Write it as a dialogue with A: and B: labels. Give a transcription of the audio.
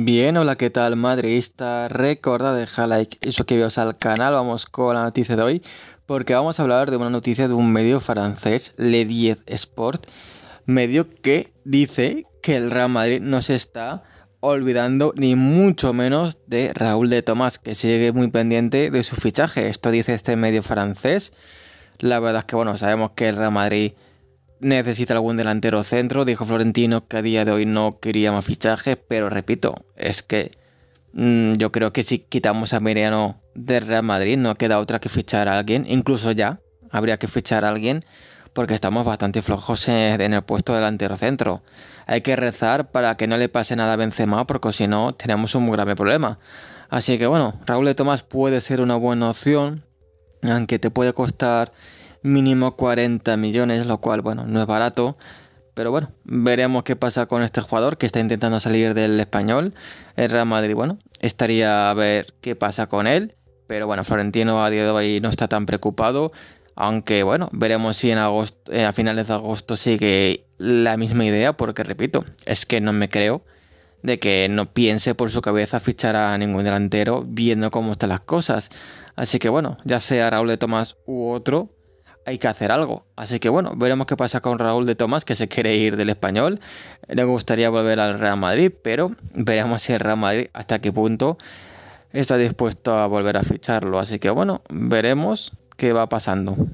A: Bien, hola, ¿qué tal madridista? Recuerda dejar like y suscribiros al canal, vamos con la noticia de hoy, porque vamos a hablar de una noticia de un medio francés, Le 10 Sport, medio que dice que el Real Madrid no se está olvidando ni mucho menos de Raúl de Tomás, que sigue muy pendiente de su fichaje. Esto dice este medio francés. La verdad es que, bueno, sabemos que el Real Madrid necesita algún delantero centro. Dijo Florentino que a día de hoy no quería más fichajes, pero repito, es que mm, yo creo que si quitamos a Miriano de Real Madrid, no queda otra que fichar a alguien, incluso ya habría que fichar a alguien, porque estamos bastante flojos en el puesto delantero centro. Hay que rezar para que no le pase nada a Benzema, porque si no, tenemos un muy grave problema. Así que bueno, Raúl de Tomás puede ser una buena opción, aunque te puede costar mínimo 40 millones, lo cual, bueno, no es barato. Pero bueno, veremos qué pasa con este jugador que está intentando salir del español. El Real Madrid, bueno, estaría a ver qué pasa con él. Pero bueno, Florentino a día de no está tan preocupado. Aunque bueno, veremos si en agosto, eh, a finales de agosto sigue la misma idea. Porque repito, es que no me creo de que no piense por su cabeza fichar a ningún delantero viendo cómo están las cosas. Así que bueno, ya sea Raúl de Tomás u otro, hay que hacer algo. Así que bueno, veremos qué pasa con Raúl de Tomás, que se quiere ir del español. Le gustaría volver al Real Madrid, pero veremos si el Real Madrid hasta qué punto está dispuesto a volver a ficharlo. Así que bueno, veremos qué va pasando.